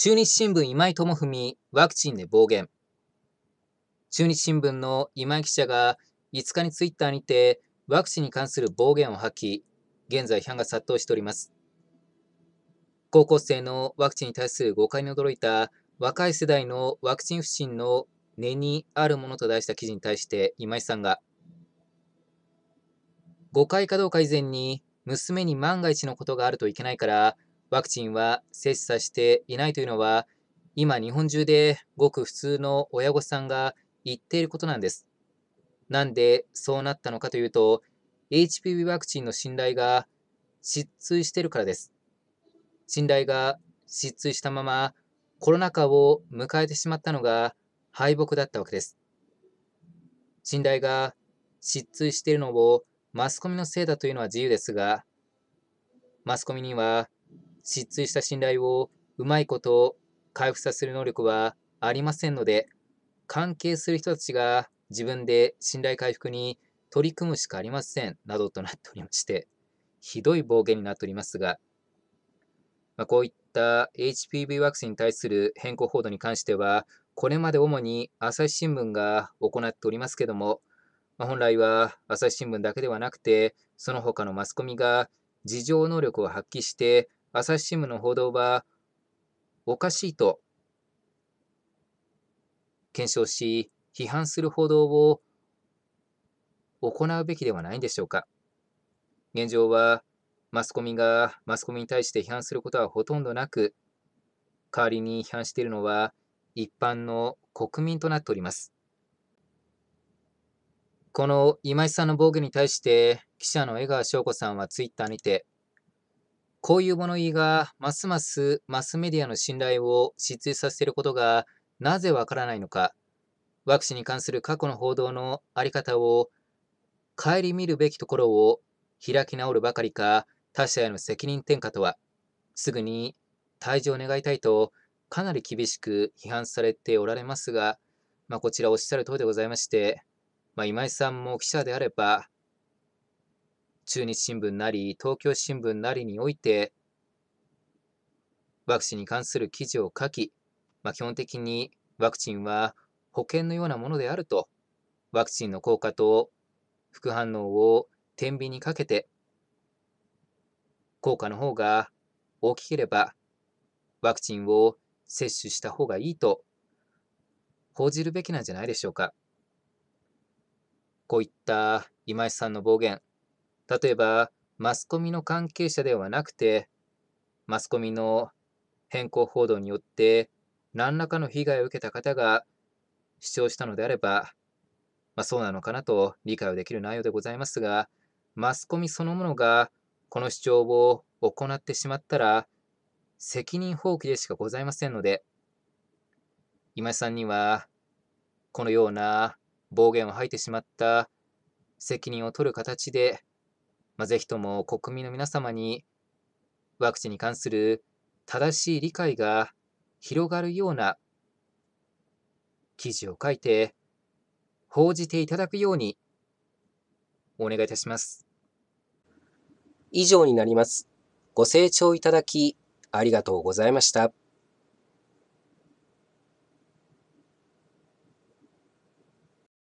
中日新聞今井智文、ワクチンで暴言。中日新聞の今井記者が5日にツイッターにて、ワクチンに関する暴言を吐き、現在批判が殺到しております。高校生のワクチンに対する誤解に驚いた若い世代のワクチン不信の根にあるものと題した記事に対して今井さんが、誤解かどうか以前に娘に万が一のことがあるといけないから、ワクチンは接種させていないというのは、今日本中でごく普通の親御さんが言っていることなんです。なんでそうなったのかというと、HPV ワクチンの信頼が失墜しているからです。信頼が失墜したままコロナ禍を迎えてしまったのが敗北だったわけです。信頼が失墜しているのをマスコミのせいだというのは自由ですが、マスコミには失墜した信頼をうまいこと回復させる能力はありませんので、関係する人たちが自分で信頼回復に取り組むしかありません、などとなっておりまして、ひどい暴言になっておりますが、まあ、こういった HPV ワクチンに対する変更報道に関しては、これまで主に朝日新聞が行っておりますけども、まあ、本来は朝日新聞だけではなくて、その他のマスコミが事情能力を発揮して朝日新聞の報道はおかしいと検証し、批判する報道を行うべきではないんでしょうか。現状はマスコミがマスコミに対して批判することはほとんどなく、代わりに批判しているのは一般の国民となっております。この今井さんの防御に対して記者の江川翔子さんはツイッターにてこういう物言いがますますマスメディアの信頼を失墜させていることがなぜわからないのか、ワクチンに関する過去の報道のあり方を顧みるべきところを開き直るばかりか、他者への責任転嫁とは、すぐに退場願いたいと、かなり厳しく批判されておられますが、まあ、こちらおっしゃる通りでございまして、まあ、今井さんも記者であれば、中日新聞なり東京新聞なりにおいてワクチンに関する記事を書き、まあ、基本的にワクチンは保険のようなものであるとワクチンの効果と副反応を天秤にかけて効果の方が大きければワクチンを接種した方がいいと報じるべきなんじゃないでしょうか。こういった今井さんの暴言、例えば、マスコミの関係者ではなくて、マスコミの変更報道によって何らかの被害を受けた方が主張したのであれば、まあ、そうなのかなと理解をできる内容でございますが、マスコミそのものがこの主張を行ってしまったら、責任放棄でしかございませんので、今井さんには、このような暴言を吐いてしまった責任を取る形でまあ、ぜひとも国民の皆様にワクチンに関する正しい理解が広がるような記事を書いて報じていただくようにお願いいたします。以上になります。ご清聴いただきありがとうございました。